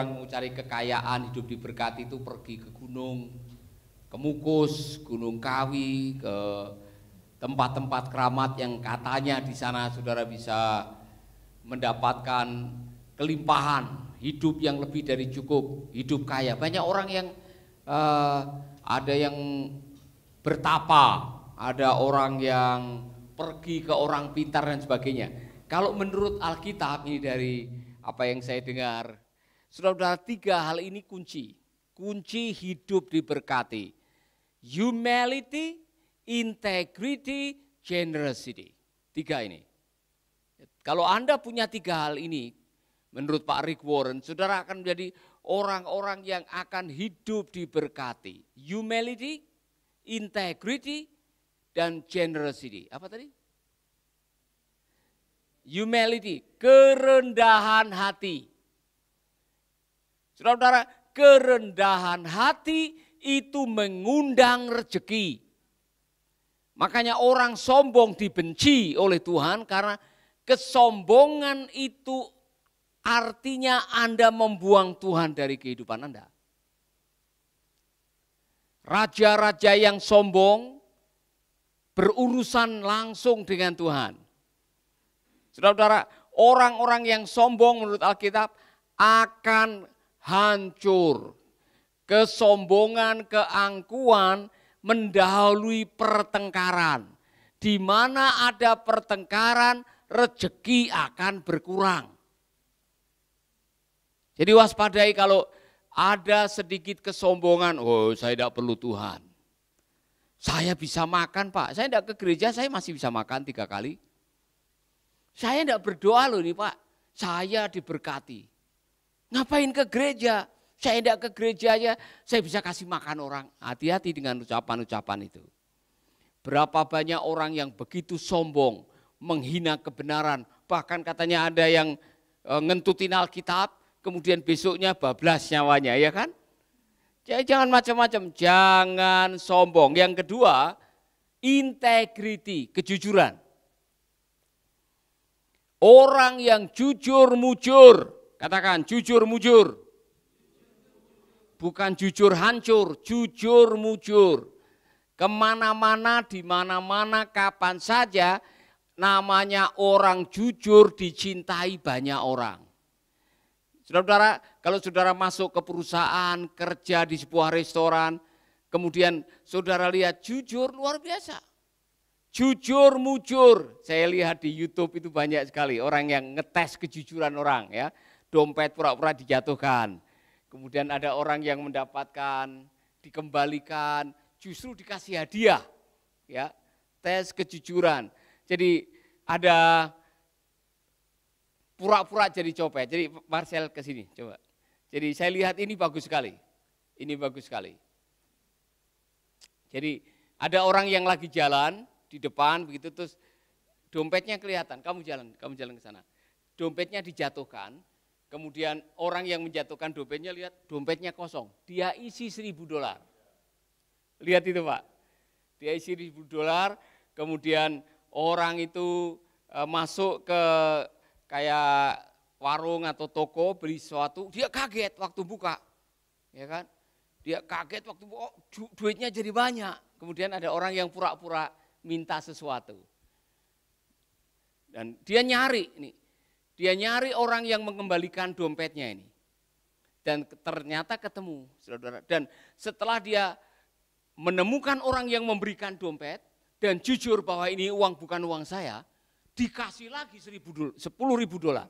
orang mau cari kekayaan, hidup diberkati itu pergi ke gunung, ke Mukus, Gunung Kawi, ke tempat-tempat keramat yang katanya di sana saudara bisa mendapatkan kelimpahan, hidup yang lebih dari cukup, hidup kaya. Banyak orang yang uh, ada yang bertapa, ada orang yang pergi ke orang pintar dan sebagainya. Kalau menurut Alkitab ini dari apa yang saya dengar Saudara-saudara, tiga hal ini kunci. Kunci hidup diberkati. Humility, integrity, generosity. Tiga ini. Kalau Anda punya tiga hal ini, menurut Pak Rick Warren, saudara akan menjadi orang-orang yang akan hidup diberkati. Humility, integrity, dan generosity. Apa tadi? Humility, kerendahan hati. Saudara-saudara, kerendahan hati itu mengundang rezeki. Makanya orang sombong dibenci oleh Tuhan karena kesombongan itu artinya Anda membuang Tuhan dari kehidupan Anda. Raja-raja yang sombong berurusan langsung dengan Tuhan. Saudara-saudara, orang-orang yang sombong menurut Alkitab akan hancur. Kesombongan, keangkuhan mendahului pertengkaran. Di mana ada pertengkaran, rejeki akan berkurang. Jadi waspadai kalau ada sedikit kesombongan, oh saya tidak perlu Tuhan. Saya bisa makan Pak, saya tidak ke gereja, saya masih bisa makan tiga kali. Saya tidak berdoa loh nih Pak, saya diberkati. Ngapain ke gereja? Saya tidak ke gereja aja, saya bisa kasih makan orang. Hati-hati dengan ucapan-ucapan itu. Berapa banyak orang yang begitu sombong, menghina kebenaran. Bahkan katanya ada yang e, ngentutin Alkitab, kemudian besoknya bablas nyawanya, ya kan? Jadi jangan macam-macam, jangan sombong. Yang kedua, integriti, kejujuran. Orang yang jujur mujur Katakan jujur mujur. Bukan jujur hancur, jujur mujur. Kemana-mana, di mana-mana, kapan saja namanya orang jujur dicintai banyak orang. Saudara-saudara, kalau saudara masuk ke perusahaan, kerja di sebuah restoran, kemudian saudara lihat jujur luar biasa. Jujur mujur, saya lihat di YouTube itu banyak sekali orang yang ngetes kejujuran orang ya dompet pura-pura dijatuhkan. Kemudian ada orang yang mendapatkan, dikembalikan, justru dikasih hadiah. Ya, tes kejujuran. Jadi ada pura-pura jadi copet. Jadi Marcel ke sini coba. Jadi saya lihat ini bagus sekali. Ini bagus sekali. Jadi ada orang yang lagi jalan di depan begitu terus dompetnya kelihatan. Kamu jalan, kamu jalan ke sana. Dompetnya dijatuhkan, Kemudian orang yang menjatuhkan dompetnya lihat dompetnya kosong. Dia isi seribu dolar. Lihat itu pak. Dia isi seribu dolar. Kemudian orang itu eh, masuk ke kayak warung atau toko beli sesuatu. Dia kaget waktu buka. Ya kan? Dia kaget waktu buka. Oh, du duitnya jadi banyak. Kemudian ada orang yang pura-pura minta sesuatu. Dan dia nyari nih dia nyari orang yang mengembalikan dompetnya ini. Dan ternyata ketemu, saudara. Dan setelah dia menemukan orang yang memberikan dompet, dan jujur bahwa ini uang bukan uang saya, dikasih lagi sepuluh ribu dolar.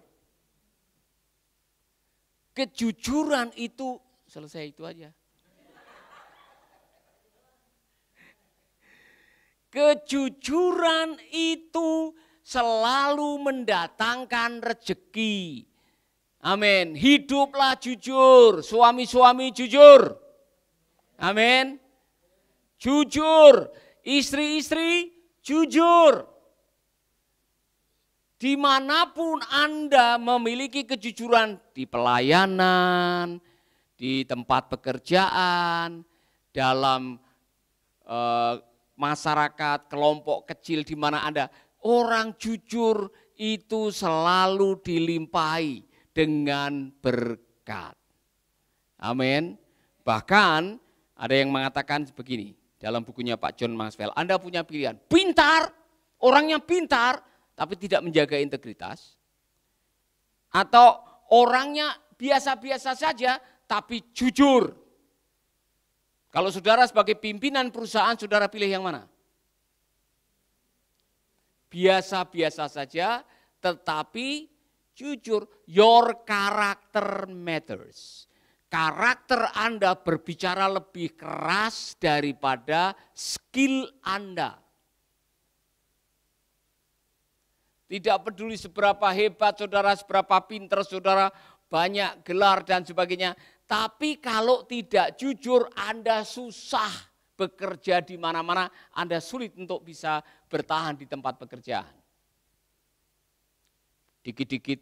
Kejujuran itu selesai itu aja. Kejujuran itu selalu mendatangkan rejeki. Amin. Hiduplah jujur, suami-suami jujur. Amin. Jujur, istri-istri jujur. Dimanapun Anda memiliki kejujuran, di pelayanan, di tempat pekerjaan, dalam e, masyarakat, kelompok kecil di mana Anda Orang jujur itu selalu dilimpahi dengan berkat. Amin. Bahkan ada yang mengatakan begini dalam bukunya Pak John Maxwell, Anda punya pilihan, pintar, orangnya pintar tapi tidak menjaga integritas atau orangnya biasa-biasa saja tapi jujur. Kalau saudara sebagai pimpinan perusahaan saudara pilih yang mana? biasa-biasa saja, tetapi jujur, your character matters. Karakter Anda berbicara lebih keras daripada skill Anda. Tidak peduli seberapa hebat saudara, seberapa pinter saudara, banyak gelar dan sebagainya. Tapi kalau tidak jujur Anda susah bekerja di mana-mana, Anda sulit untuk bisa bertahan di tempat pekerjaan. Dikit-dikit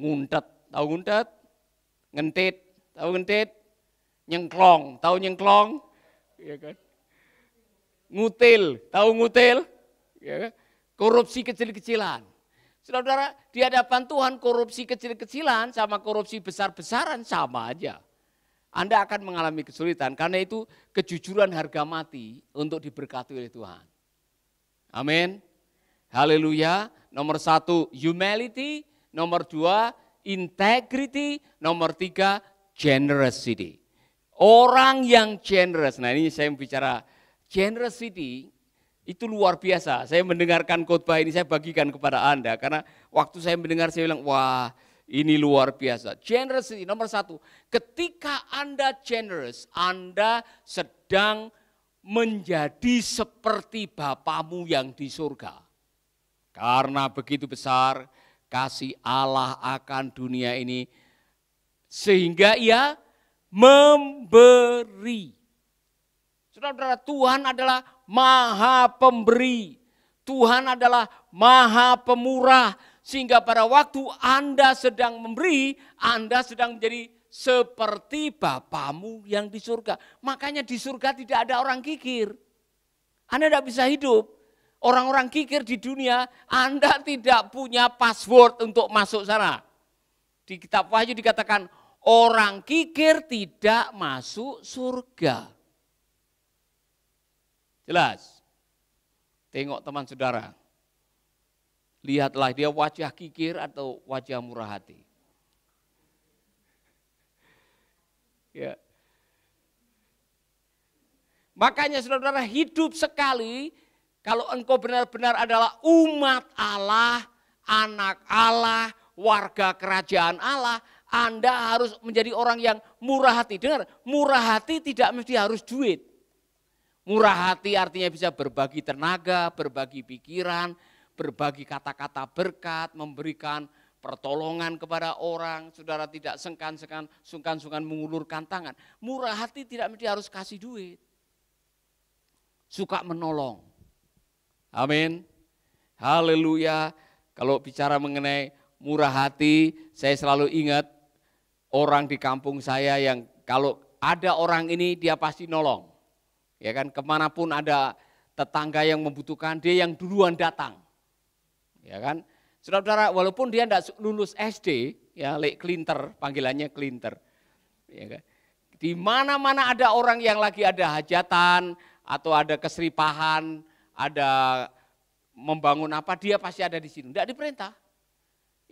nguntet, tahu nguntet? Ngentit, tahu ngentit? Nyengklong, tahu nyengklong? Ya kan? Ngutil, tahu ngutil? Ya kan? Korupsi kecil-kecilan. Saudara-saudara, di hadapan Tuhan korupsi kecil-kecilan sama korupsi besar-besaran sama aja. Anda akan mengalami kesulitan. Karena itu kejujuran harga mati untuk diberkati oleh Tuhan. Amin. Haleluya. Nomor satu, humility. Nomor dua, integrity. Nomor tiga, generosity. Orang yang generous. Nah ini saya bicara generosity itu luar biasa. Saya mendengarkan khotbah ini, saya bagikan kepada Anda. Karena waktu saya mendengar, saya bilang, wah ini luar biasa. Generosity nomor satu. Ketika Anda generous, Anda sedang menjadi seperti Bapamu yang di surga. Karena begitu besar kasih Allah akan dunia ini. Sehingga ia memberi. Saudara-saudara, Tuhan adalah maha pemberi. Tuhan adalah maha pemurah sehingga pada waktu Anda sedang memberi, Anda sedang menjadi seperti Bapamu yang di surga. Makanya di surga tidak ada orang kikir. Anda tidak bisa hidup. Orang-orang kikir di dunia, Anda tidak punya password untuk masuk sana. Di kitab Wahyu dikatakan, orang kikir tidak masuk surga. Jelas? Tengok teman saudara lihatlah dia wajah kikir atau wajah murah hati. Ya. Makanya saudara hidup sekali kalau engkau benar-benar adalah umat Allah, anak Allah, warga kerajaan Allah, Anda harus menjadi orang yang murah hati. Dengar, murah hati tidak mesti harus duit. Murah hati artinya bisa berbagi tenaga, berbagi pikiran, berbagi kata-kata berkat, memberikan pertolongan kepada orang, saudara tidak sengkan-sengkan, sungkan-sungkan mengulurkan tangan. Murah hati tidak mesti harus kasih duit. Suka menolong. Amin. Haleluya. Kalau bicara mengenai murah hati, saya selalu ingat orang di kampung saya yang kalau ada orang ini dia pasti nolong. Ya kan, kemanapun ada tetangga yang membutuhkan, dia yang duluan datang ya kan? Saudara-saudara, walaupun dia tidak lulus SD, ya lek klinter, panggilannya klinter, ya kan? Di mana-mana ada orang yang lagi ada hajatan atau ada keseripahan, ada membangun apa, dia pasti ada di sini. Tidak diperintah.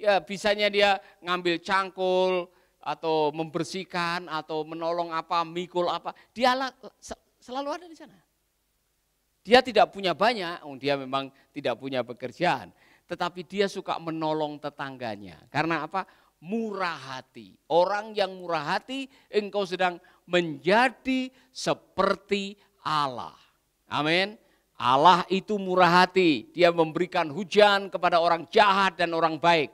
Ya, bisanya dia ngambil cangkul atau membersihkan atau menolong apa, mikul apa, dia selalu ada di sana. Dia tidak punya banyak, oh, dia memang tidak punya pekerjaan tetapi dia suka menolong tetangganya. Karena apa? Murah hati. Orang yang murah hati, engkau sedang menjadi seperti Allah. Amin. Allah itu murah hati. Dia memberikan hujan kepada orang jahat dan orang baik.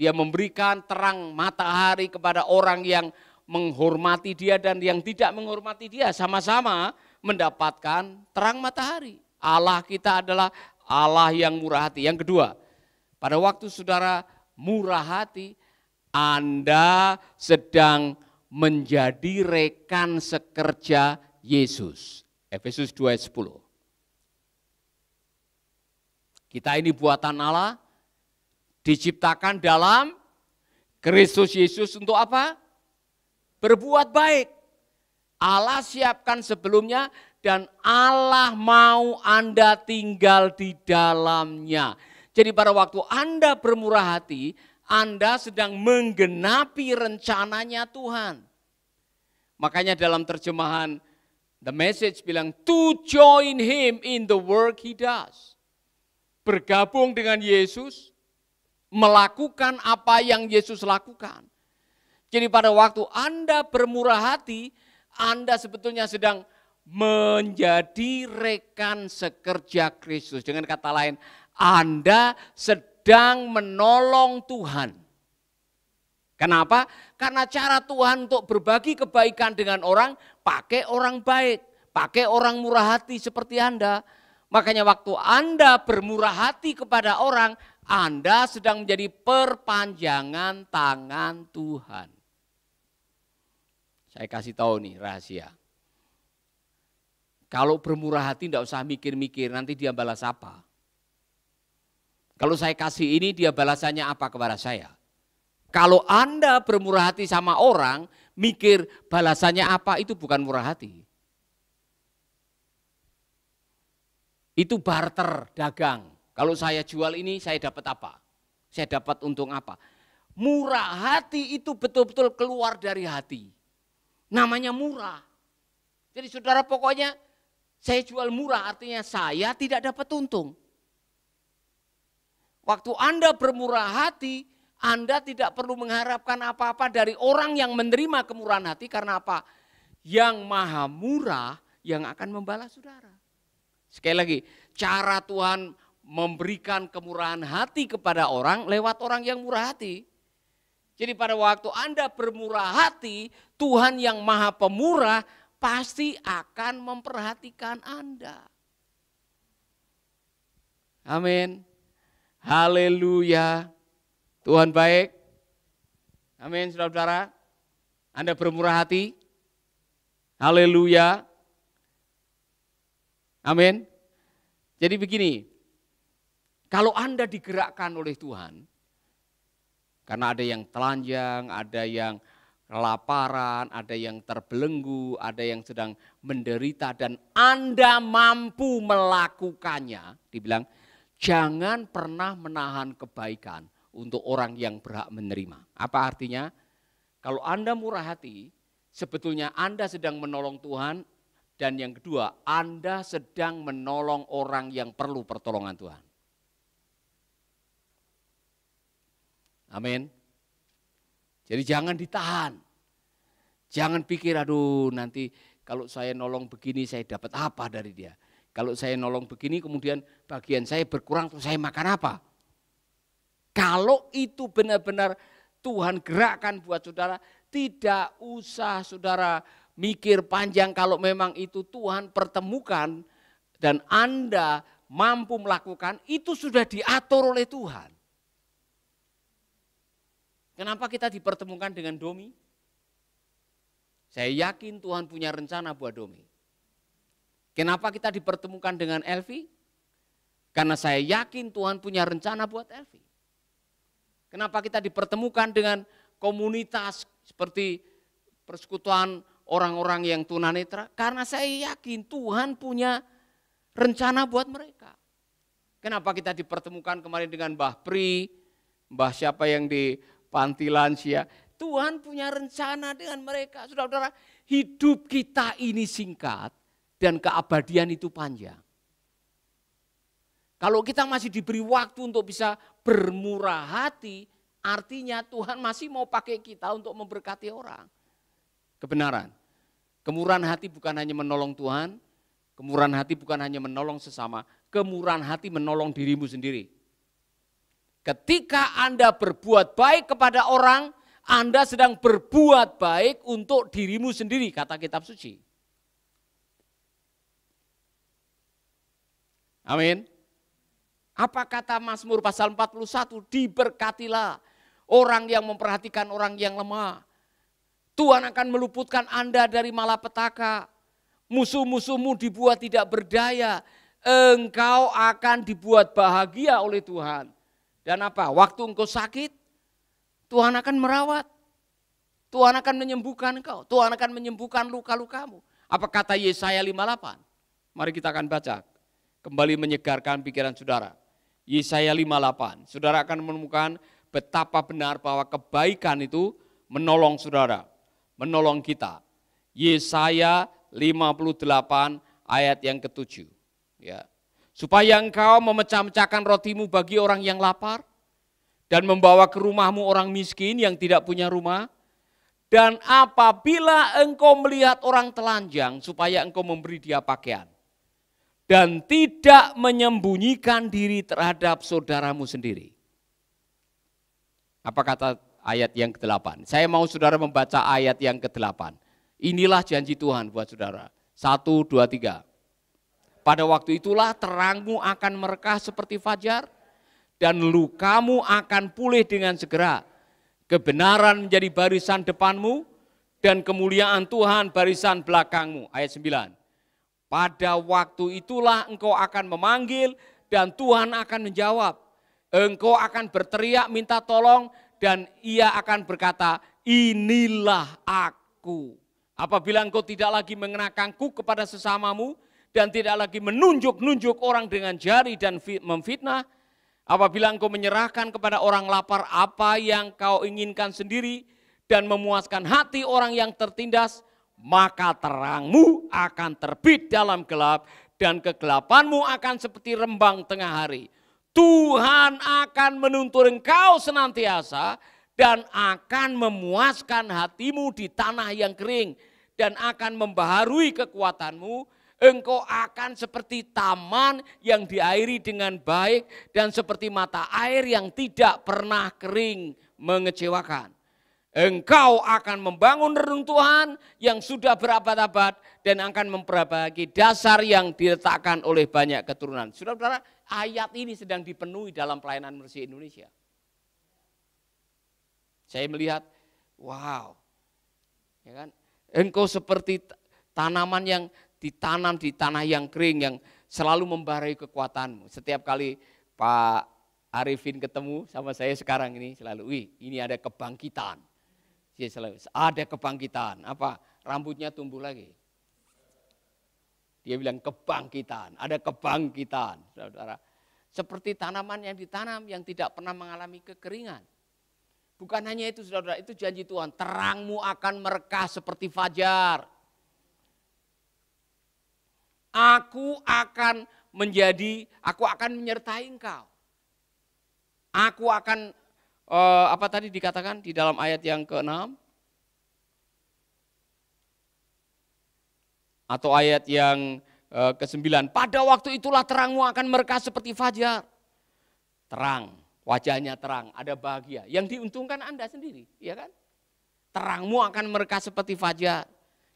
Dia memberikan terang matahari kepada orang yang menghormati dia dan yang tidak menghormati dia. Sama-sama mendapatkan terang matahari. Allah kita adalah Allah yang murah hati. Yang kedua, pada waktu saudara murah hati, Anda sedang menjadi rekan sekerja Yesus. Efesus 2 ayat 10. Kita ini buatan Allah, diciptakan dalam Kristus Yesus untuk apa? Berbuat baik. Allah siapkan sebelumnya dan Allah mau Anda tinggal di dalamnya. Jadi pada waktu Anda bermurah hati, Anda sedang menggenapi rencananya Tuhan. Makanya dalam terjemahan The Message bilang, to join him in the work he does. Bergabung dengan Yesus, melakukan apa yang Yesus lakukan. Jadi pada waktu Anda bermurah hati, Anda sebetulnya sedang menjadi rekan sekerja Kristus. Dengan kata lain, anda sedang menolong Tuhan. Kenapa? Karena cara Tuhan untuk berbagi kebaikan dengan orang, pakai orang baik, pakai orang murah hati seperti Anda. Makanya waktu Anda bermurah hati kepada orang, Anda sedang menjadi perpanjangan tangan Tuhan. Saya kasih tahu nih rahasia. Kalau bermurah hati tidak usah mikir-mikir nanti dia balas apa. Kalau saya kasih ini, dia balasannya apa kepada saya? Kalau Anda bermurah hati sama orang, mikir balasannya apa, itu bukan murah hati. Itu barter, dagang. Kalau saya jual ini, saya dapat apa? Saya dapat untung apa? Murah hati itu betul-betul keluar dari hati. Namanya murah. Jadi saudara pokoknya saya jual murah artinya saya tidak dapat untung. Waktu Anda bermurah hati, Anda tidak perlu mengharapkan apa-apa dari orang yang menerima kemurahan hati karena apa? Yang maha murah yang akan membalas saudara. Sekali lagi, cara Tuhan memberikan kemurahan hati kepada orang lewat orang yang murah hati. Jadi pada waktu Anda bermurah hati, Tuhan yang maha pemurah pasti akan memperhatikan Anda. Amin. Haleluya. Tuhan baik. Amin, saudara-saudara. Anda bermurah hati. Haleluya. Amin. Jadi begini, kalau Anda digerakkan oleh Tuhan, karena ada yang telanjang, ada yang kelaparan, ada yang terbelenggu, ada yang sedang menderita, dan Anda mampu melakukannya, dibilang, jangan pernah menahan kebaikan untuk orang yang berhak menerima. Apa artinya? Kalau Anda murah hati, sebetulnya Anda sedang menolong Tuhan, dan yang kedua, Anda sedang menolong orang yang perlu pertolongan Tuhan. Amin. Jadi jangan ditahan. Jangan pikir, aduh nanti kalau saya nolong begini saya dapat apa dari dia. Kalau saya nolong begini kemudian bagian saya berkurang terus saya makan apa? Kalau itu benar-benar Tuhan gerakkan buat saudara, tidak usah saudara mikir panjang kalau memang itu Tuhan pertemukan dan Anda mampu melakukan, itu sudah diatur oleh Tuhan. Kenapa kita dipertemukan dengan Domi? Saya yakin Tuhan punya rencana buat Domi. Kenapa kita dipertemukan dengan Elvi? Karena saya yakin Tuhan punya rencana buat Elvi. Kenapa kita dipertemukan dengan komunitas seperti persekutuan orang-orang yang tunanetra? Karena saya yakin Tuhan punya rencana buat mereka. Kenapa kita dipertemukan kemarin dengan Mbah Pri, Mbah siapa yang di panti lansia? Tuhan punya rencana dengan mereka. Saudara-saudara, hidup kita ini singkat dan keabadian itu panjang. Kalau kita masih diberi waktu untuk bisa bermurah hati, artinya Tuhan masih mau pakai kita untuk memberkati orang. Kebenaran. Kemurahan hati bukan hanya menolong Tuhan, kemurahan hati bukan hanya menolong sesama, kemurahan hati menolong dirimu sendiri. Ketika Anda berbuat baik kepada orang, Anda sedang berbuat baik untuk dirimu sendiri, kata kitab suci. Amin. Apa kata Mazmur pasal 41? Diberkatilah orang yang memperhatikan orang yang lemah. Tuhan akan meluputkan Anda dari malapetaka. Musuh-musuhmu dibuat tidak berdaya. Engkau akan dibuat bahagia oleh Tuhan. Dan apa? Waktu engkau sakit, Tuhan akan merawat. Tuhan akan menyembuhkan engkau. Tuhan akan menyembuhkan luka-lukamu. Apa kata Yesaya 58? Mari kita akan baca kembali menyegarkan pikiran saudara. Yesaya 58, saudara akan menemukan betapa benar bahwa kebaikan itu menolong saudara, menolong kita. Yesaya 58 ayat yang ketujuh. Ya. Supaya engkau memecah-mecahkan rotimu bagi orang yang lapar dan membawa ke rumahmu orang miskin yang tidak punya rumah. Dan apabila engkau melihat orang telanjang supaya engkau memberi dia pakaian dan tidak menyembunyikan diri terhadap saudaramu sendiri. Apa kata ayat yang ke-8? Saya mau saudara membaca ayat yang ke-8. Inilah janji Tuhan buat saudara. Satu, dua, tiga. Pada waktu itulah terangmu akan merekah seperti fajar, dan lukamu akan pulih dengan segera. Kebenaran menjadi barisan depanmu, dan kemuliaan Tuhan barisan belakangmu. Ayat 9. Pada waktu itulah engkau akan memanggil dan Tuhan akan menjawab. Engkau akan berteriak minta tolong dan ia akan berkata, inilah aku. Apabila engkau tidak lagi mengenakanku kepada sesamamu dan tidak lagi menunjuk-nunjuk orang dengan jari dan memfitnah, apabila engkau menyerahkan kepada orang lapar apa yang kau inginkan sendiri dan memuaskan hati orang yang tertindas, maka terangmu akan terbit dalam gelap dan kegelapanmu akan seperti rembang tengah hari. Tuhan akan menuntun engkau senantiasa dan akan memuaskan hatimu di tanah yang kering dan akan membaharui kekuatanmu engkau akan seperti taman yang diairi dengan baik dan seperti mata air yang tidak pernah kering mengecewakan. Engkau akan membangun reruntuhan yang sudah berabad-abad dan akan memperbaiki dasar yang diletakkan oleh banyak keturunan. Saudara-saudara, ayat ini sedang dipenuhi dalam pelayanan mersi Indonesia. Saya melihat, wow, ya kan? Engkau seperti tanaman yang ditanam di tanah yang kering yang selalu membarai kekuatanmu. Setiap kali Pak Arifin ketemu sama saya sekarang ini selalu, wih ini ada kebangkitan Ya, ada kebangkitan. Apa? Rambutnya tumbuh lagi. Dia bilang kebangkitan, ada kebangkitan, saudara. Seperti tanaman yang ditanam yang tidak pernah mengalami kekeringan. Bukan hanya itu saudara, itu janji Tuhan, terangmu akan merekah seperti fajar. Aku akan menjadi, aku akan menyertai engkau. Aku akan Eh, apa tadi dikatakan di dalam ayat yang ke-6? Atau ayat yang eh, ke-9, pada waktu itulah terangmu akan mereka seperti fajar. Terang, wajahnya terang, ada bahagia. Yang diuntungkan Anda sendiri, ya kan? Terangmu akan mereka seperti fajar.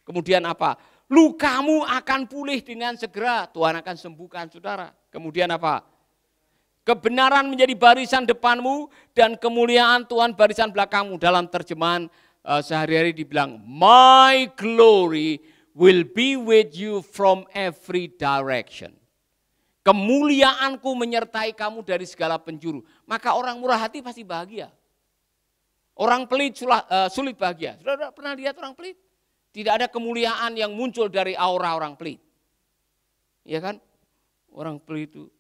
Kemudian apa? Lukamu akan pulih dengan segera. Tuhan akan sembuhkan saudara. Kemudian apa? Kebenaran menjadi barisan depanmu dan kemuliaan Tuhan barisan belakangmu. Dalam terjemahan uh, sehari-hari dibilang, My glory will be with you from every direction. Kemuliaanku menyertai kamu dari segala penjuru. Maka orang murah hati pasti bahagia. Orang pelit sulah, uh, sulit bahagia. Sudah pernah lihat orang pelit? Tidak ada kemuliaan yang muncul dari aura orang pelit. Ya kan? Orang pelit itu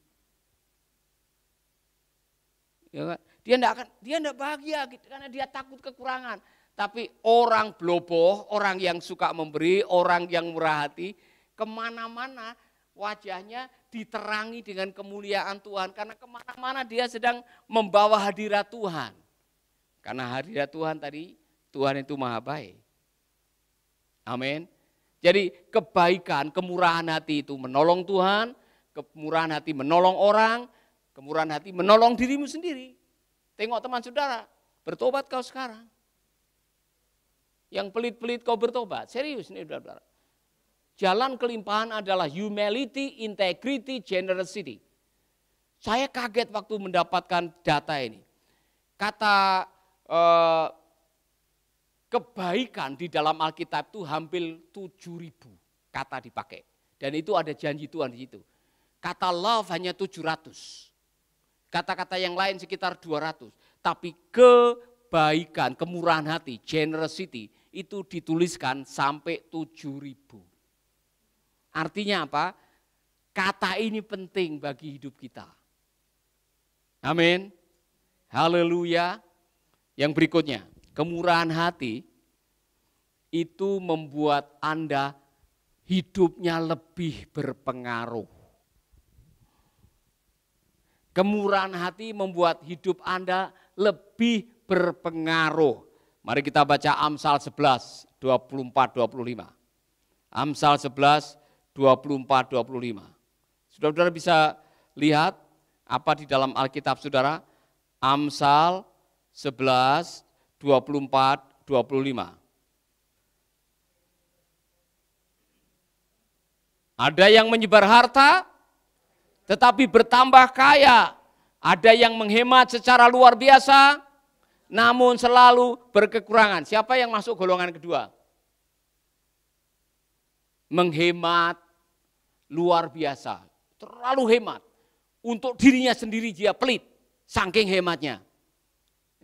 Ya kan? Dia tidak akan, dia tidak bahagia gitu karena dia takut kekurangan. Tapi orang bloboh, orang yang suka memberi, orang yang murah hati, kemana-mana wajahnya diterangi dengan kemuliaan Tuhan. Karena kemana-mana dia sedang membawa hadirat Tuhan. Karena hadirat Tuhan tadi, Tuhan itu maha baik. Amin. Jadi kebaikan, kemurahan hati itu menolong Tuhan, kemurahan hati menolong orang, Kemurahan hati menolong dirimu sendiri. Tengok teman saudara, bertobat kau sekarang. Yang pelit-pelit kau bertobat. Serius ini saudara. Jalan kelimpahan adalah humility, integrity, generosity. Saya kaget waktu mendapatkan data ini. Kata eh, kebaikan di dalam Alkitab itu hampir 7000 kata dipakai. Dan itu ada janji Tuhan di situ. Kata love hanya 700. Kata-kata yang lain sekitar 200. Tapi kebaikan, kemurahan hati, generosity itu dituliskan sampai 7000. Artinya apa? Kata ini penting bagi hidup kita. Amin. Haleluya. Yang berikutnya, kemurahan hati itu membuat Anda hidupnya lebih berpengaruh. Kemurahan hati membuat hidup Anda lebih berpengaruh. Mari kita baca Amsal 11, 24, 25. Amsal 11, 24, 25. Saudara-saudara bisa lihat apa di dalam Alkitab saudara. Amsal 11, 24, 25. Ada yang menyebar harta, tetapi bertambah kaya. Ada yang menghemat secara luar biasa, namun selalu berkekurangan. Siapa yang masuk golongan kedua? Menghemat luar biasa, terlalu hemat. Untuk dirinya sendiri dia pelit, saking hematnya.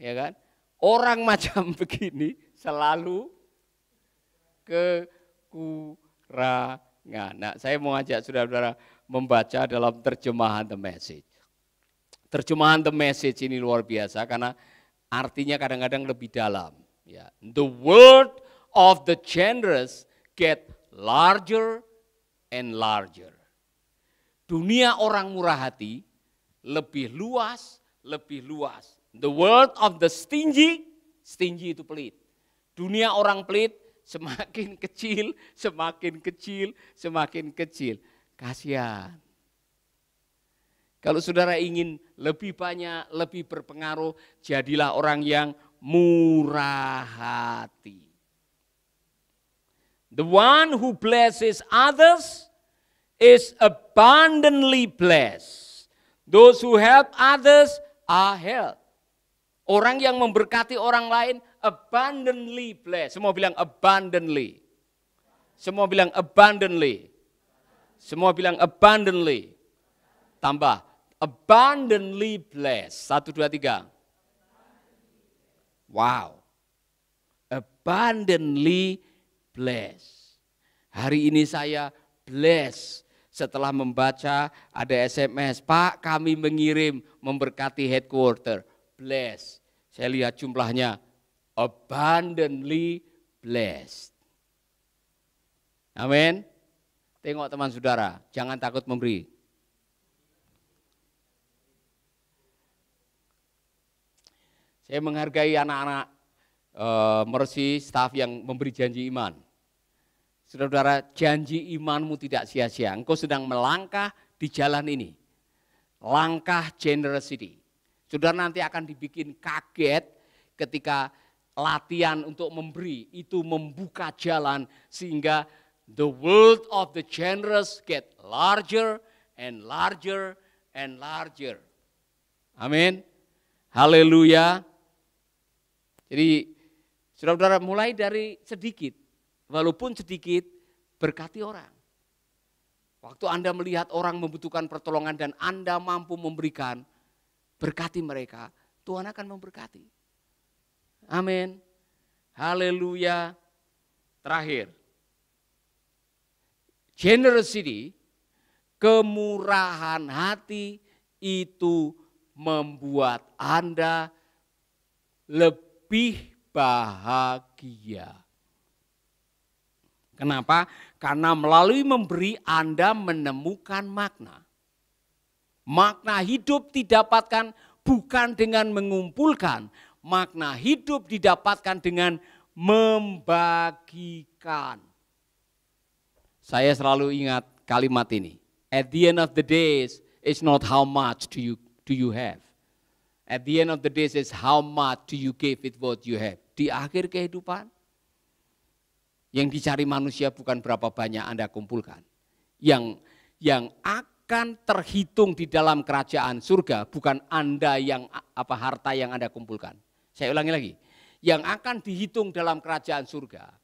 Ya kan? Orang macam begini selalu kekurangan. Nah, saya mau ajak saudara-saudara membaca dalam terjemahan The Message. Terjemahan The Message ini luar biasa karena artinya kadang-kadang lebih dalam. Ya. The world of the generous get larger and larger. Dunia orang murah hati lebih luas, lebih luas. The world of the stingy, stingy itu pelit. Dunia orang pelit semakin kecil, semakin kecil, semakin kecil. Kasihan. Kalau saudara ingin lebih banyak, lebih berpengaruh, jadilah orang yang murah hati. The one who blesses others is abundantly blessed. Those who help others are helped. Orang yang memberkati orang lain abundantly blessed. Semua bilang abundantly. Semua bilang abundantly. Semua bilang abundantly. Tambah. Abundantly blessed. Satu, dua, tiga. Wow. Abundantly blessed. Hari ini saya blessed setelah membaca ada SMS, Pak kami mengirim memberkati headquarter, blessed. Saya lihat jumlahnya, abundantly blessed. Amin. Tengok teman saudara, jangan takut memberi. Saya menghargai anak-anak e, mercy staf yang memberi janji iman. Saudara-saudara, janji imanmu tidak sia-sia. Engkau sedang melangkah di jalan ini. Langkah generosity. Saudara nanti akan dibikin kaget ketika latihan untuk memberi itu membuka jalan sehingga the world of the generous get larger and larger and larger. Amin. Haleluya. Jadi saudara-saudara mulai dari sedikit, walaupun sedikit berkati orang. Waktu Anda melihat orang membutuhkan pertolongan dan Anda mampu memberikan, berkati mereka, Tuhan akan memberkati. Amin. Haleluya. Terakhir, generosity, kemurahan hati itu membuat Anda lebih bahagia. Kenapa? Karena melalui memberi Anda menemukan makna. Makna hidup didapatkan bukan dengan mengumpulkan, makna hidup didapatkan dengan membagikan. Saya selalu ingat kalimat ini. At the end of the days, it's not how much do you do you have. At the end of the days, it's how much do you give it what you have. Di akhir kehidupan, yang dicari manusia bukan berapa banyak Anda kumpulkan. Yang yang akan terhitung di dalam kerajaan surga bukan Anda yang apa harta yang Anda kumpulkan. Saya ulangi lagi. Yang akan dihitung dalam kerajaan surga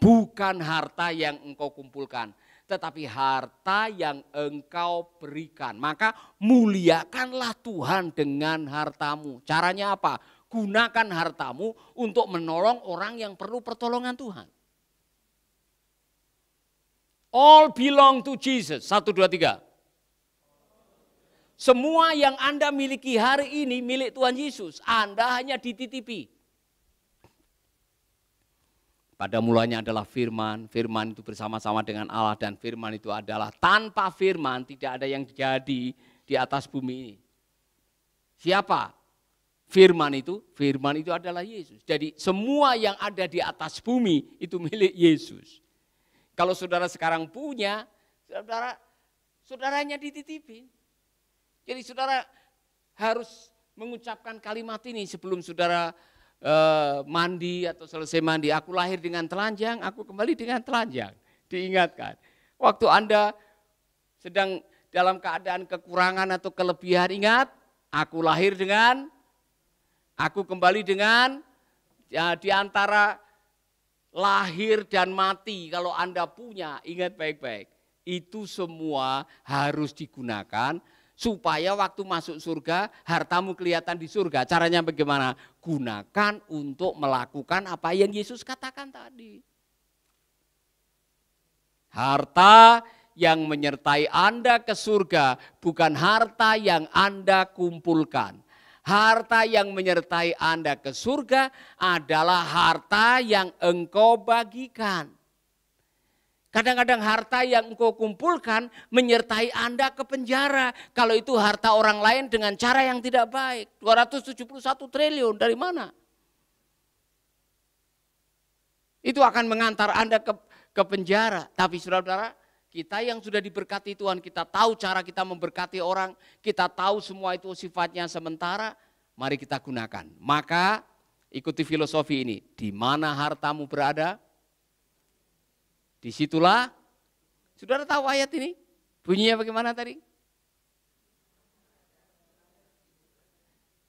bukan harta yang engkau kumpulkan, tetapi harta yang engkau berikan. Maka muliakanlah Tuhan dengan hartamu. Caranya apa? Gunakan hartamu untuk menolong orang yang perlu pertolongan Tuhan. All belong to Jesus. Satu, dua, tiga. Semua yang Anda miliki hari ini milik Tuhan Yesus. Anda hanya dititipi. Pada mulanya adalah firman, firman itu bersama-sama dengan Allah dan firman itu adalah tanpa firman tidak ada yang jadi di atas bumi ini. Siapa? Firman itu, firman itu adalah Yesus. Jadi semua yang ada di atas bumi itu milik Yesus. Kalau saudara sekarang punya, saudara saudaranya dititipin. Jadi saudara harus mengucapkan kalimat ini sebelum saudara Eh, mandi atau selesai mandi, aku lahir dengan telanjang, aku kembali dengan telanjang. Diingatkan. Waktu Anda sedang dalam keadaan kekurangan atau kelebihan, ingat, aku lahir dengan, aku kembali dengan, ya, di antara lahir dan mati, kalau Anda punya, ingat baik-baik. Itu semua harus digunakan supaya waktu masuk surga hartamu kelihatan di surga. Caranya bagaimana? Gunakan untuk melakukan apa yang Yesus katakan tadi. Harta yang menyertai Anda ke surga bukan harta yang Anda kumpulkan. Harta yang menyertai Anda ke surga adalah harta yang engkau bagikan. Kadang-kadang harta yang engkau kumpulkan menyertai Anda ke penjara. Kalau itu harta orang lain dengan cara yang tidak baik. 271 triliun dari mana? Itu akan mengantar Anda ke, ke penjara. Tapi saudara-saudara, kita yang sudah diberkati Tuhan, kita tahu cara kita memberkati orang, kita tahu semua itu sifatnya sementara, mari kita gunakan. Maka ikuti filosofi ini, di mana hartamu berada, Disitulah, saudara tahu ayat ini? Bunyinya bagaimana tadi?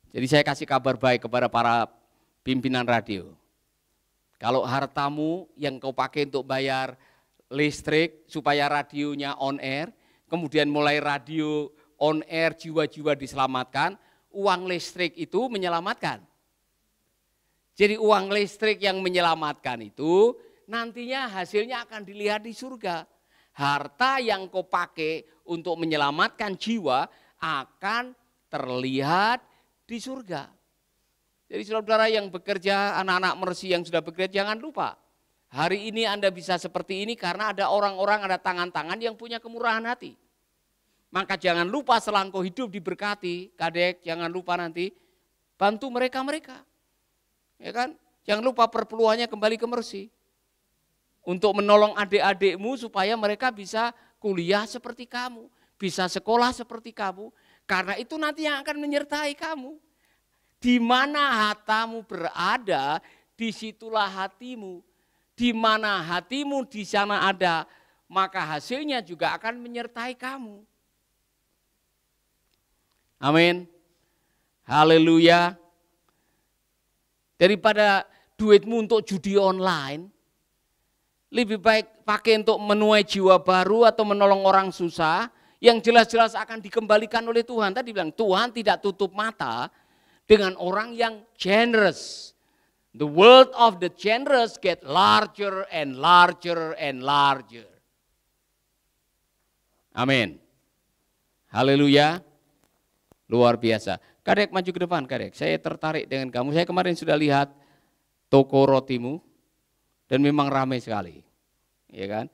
Jadi saya kasih kabar baik kepada para pimpinan radio. Kalau hartamu yang kau pakai untuk bayar listrik supaya radionya on air, kemudian mulai radio on air jiwa-jiwa diselamatkan, uang listrik itu menyelamatkan. Jadi uang listrik yang menyelamatkan itu nantinya hasilnya akan dilihat di surga. Harta yang kau pakai untuk menyelamatkan jiwa akan terlihat di surga. Jadi saudara yang bekerja, anak-anak mersi yang sudah bekerja, jangan lupa. Hari ini Anda bisa seperti ini karena ada orang-orang, ada tangan-tangan yang punya kemurahan hati. Maka jangan lupa selangkau hidup diberkati, kadek, jangan lupa nanti bantu mereka-mereka. Ya kan? Jangan lupa perpuluhannya kembali ke mersi untuk menolong adik-adikmu supaya mereka bisa kuliah seperti kamu, bisa sekolah seperti kamu, karena itu nanti yang akan menyertai kamu. Di mana hatamu berada, disitulah hatimu. Di mana hatimu di sana ada, maka hasilnya juga akan menyertai kamu. Amin. Haleluya. Daripada duitmu untuk judi online, lebih baik pakai untuk menuai jiwa baru atau menolong orang susah yang jelas-jelas akan dikembalikan oleh Tuhan. Tadi bilang Tuhan tidak tutup mata dengan orang yang generous. The world of the generous get larger and larger and larger. Amin. Haleluya. Luar biasa. Kadek maju ke depan, Kadek. Saya tertarik dengan kamu. Saya kemarin sudah lihat toko rotimu dan memang ramai sekali ya kan?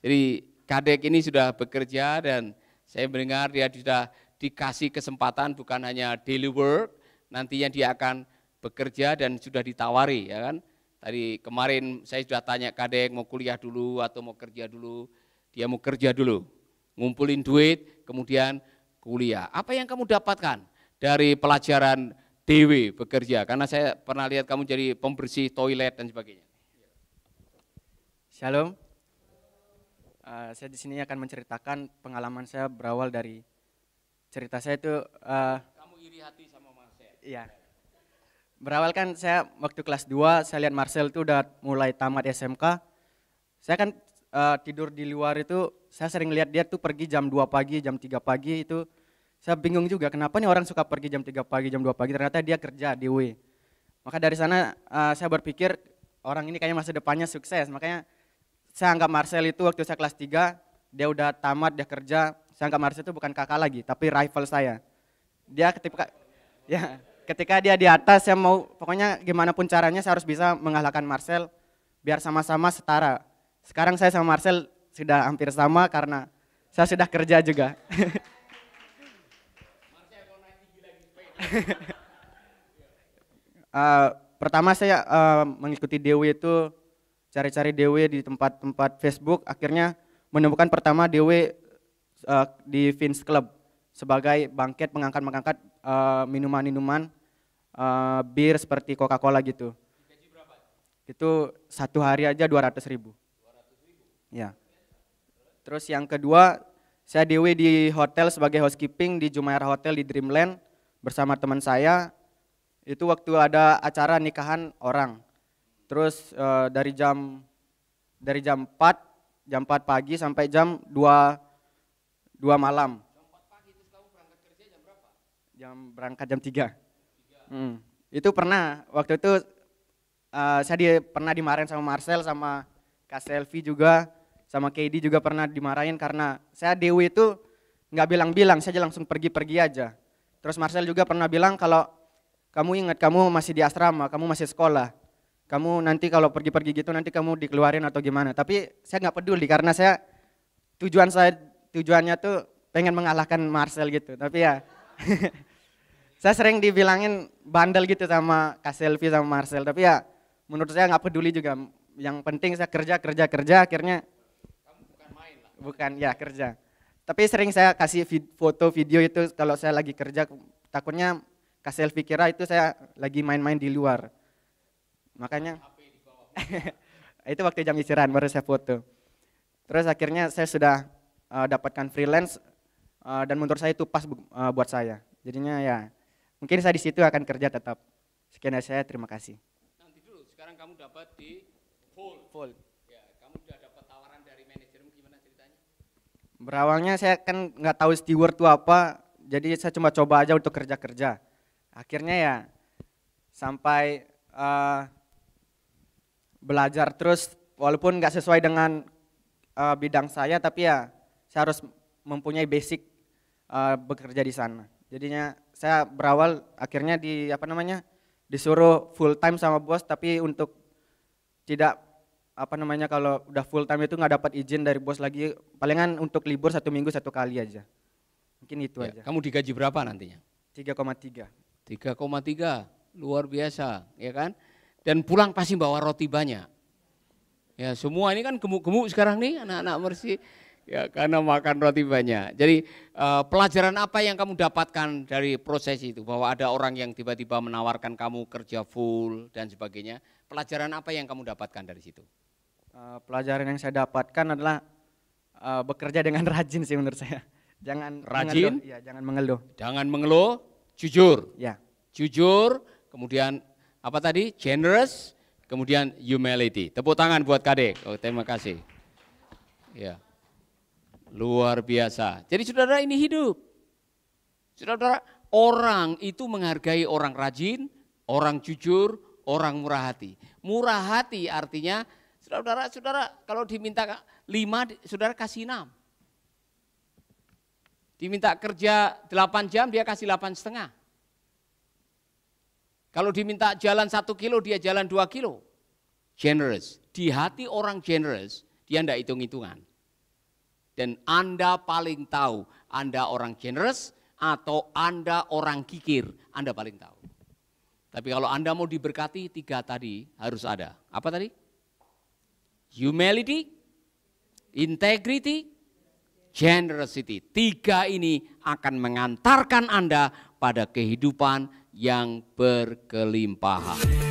Jadi Kadek ini sudah bekerja dan saya mendengar dia sudah dikasih kesempatan bukan hanya daily work, nantinya dia akan bekerja dan sudah ditawari, ya kan? Tadi kemarin saya sudah tanya Kadek mau kuliah dulu atau mau kerja dulu, dia mau kerja dulu, ngumpulin duit, kemudian kuliah. Apa yang kamu dapatkan dari pelajaran Dewi bekerja? Karena saya pernah lihat kamu jadi pembersih toilet dan sebagainya. Shalom, Eh, saya di sini akan menceritakan pengalaman saya berawal dari cerita saya itu. Uh, Kamu iri hati sama Marcel. Iya. Berawal kan saya waktu kelas 2 saya lihat Marcel itu udah mulai tamat SMK. Saya kan uh, tidur di luar itu saya sering lihat dia tuh pergi jam 2 pagi, jam 3 pagi itu saya bingung juga kenapa nih orang suka pergi jam 3 pagi, jam 2 pagi ternyata dia kerja di UI. Maka dari sana uh, saya berpikir orang ini kayaknya masa depannya sukses, makanya saya anggap Marcel itu waktu saya kelas 3, dia udah tamat, dia kerja. Saya anggap Marcel itu bukan kakak lagi, tapi rival saya. Dia ketika ya, ketika dia di atas saya mau pokoknya gimana pun caranya saya harus bisa mengalahkan Marcel biar sama-sama setara. Sekarang saya sama Marcel sudah hampir sama karena saya sudah kerja juga. uh, pertama saya uh, mengikuti Dewi itu cari-cari DW di tempat-tempat Facebook, akhirnya menemukan pertama DW uh, eh, di Vince Club sebagai bangket mengangkat-mengangkat eh, minuman-minuman uh, bir seperti Coca-Cola gitu. Itu satu hari aja dua ribu. 200 ribu. Ya. Terus yang kedua, saya DW di hotel sebagai housekeeping di Jumaira Hotel di Dreamland bersama teman saya. Itu waktu ada acara nikahan orang Terus uh, dari jam dari jam 4 jam 4 pagi sampai jam 2 2 malam. Jam berangkat jam 3. Hmm. Itu pernah waktu itu uh, saya di, pernah dimarahin sama Marcel sama Kak Selvi juga sama KD juga pernah dimarahin karena saya Dewi itu nggak bilang-bilang, saya langsung pergi-pergi aja. Terus Marcel juga pernah bilang kalau kamu ingat kamu masih di asrama, kamu masih sekolah kamu nanti kalau pergi-pergi gitu nanti kamu dikeluarin atau gimana. Tapi saya nggak peduli karena saya tujuan saya tujuannya tuh pengen mengalahkan Marcel gitu. Tapi ya saya sering dibilangin bandel gitu sama Kak Selvi sama Marcel. Tapi ya menurut saya nggak peduli juga. Yang penting saya kerja kerja kerja akhirnya bukan ya kerja. Tapi sering saya kasih vid foto video itu kalau saya lagi kerja takutnya Kak Selvi kira itu saya lagi main-main di luar Makanya itu waktu jam istirahat baru saya foto. Terus akhirnya saya sudah uh, dapatkan freelance uh, dan menurut saya itu pas uh, buat saya. Jadinya ya mungkin saya di situ akan kerja tetap. Sekian dari saya, terima kasih. Nanti dulu, sekarang kamu dapat di full. Full. Ya, kamu sudah dapat tawaran dari manajer gimana ceritanya? Berawalnya saya kan nggak tahu steward itu apa, jadi saya cuma coba aja untuk kerja-kerja. Akhirnya ya sampai uh, belajar terus walaupun nggak sesuai dengan uh, bidang saya tapi ya saya harus mempunyai basic uh, bekerja di sana. Jadinya saya berawal akhirnya di apa namanya disuruh full time sama bos tapi untuk tidak apa namanya kalau udah full time itu nggak dapat izin dari bos lagi palingan untuk libur satu minggu satu kali aja mungkin itu ya, aja kamu digaji berapa nantinya 3,3 3,3 luar biasa ya kan dan pulang pasti bawa roti banyak. Ya, semua ini kan gemuk-gemuk sekarang nih anak-anak mersi, ya karena makan roti banyak. Jadi uh, pelajaran apa yang kamu dapatkan dari proses itu bahwa ada orang yang tiba-tiba menawarkan kamu kerja full dan sebagainya. Pelajaran apa yang kamu dapatkan dari situ? Uh, pelajaran yang saya dapatkan adalah uh, bekerja dengan rajin sih menurut saya. Jangan rajin, mengeluh. ya jangan mengeluh. Jangan mengeluh, jujur. Ya. Jujur, kemudian apa tadi? Generous, kemudian humility. Tepuk tangan buat Kadek. Oh, terima kasih. Ya. Luar biasa. Jadi saudara ini hidup. Saudara, orang itu menghargai orang rajin, orang jujur, orang murah hati. Murah hati artinya saudara-saudara saudara, kalau diminta lima, saudara kasih enam. Diminta kerja delapan jam, dia kasih delapan setengah. Kalau diminta jalan satu kilo, dia jalan dua kilo. Generous. Di hati orang generous, dia tidak hitung-hitungan. Dan Anda paling tahu Anda orang generous atau Anda orang kikir, Anda paling tahu. Tapi kalau Anda mau diberkati, tiga tadi harus ada. Apa tadi? Humility, integrity, generosity. Tiga ini akan mengantarkan Anda pada kehidupan yang berkelimpahan.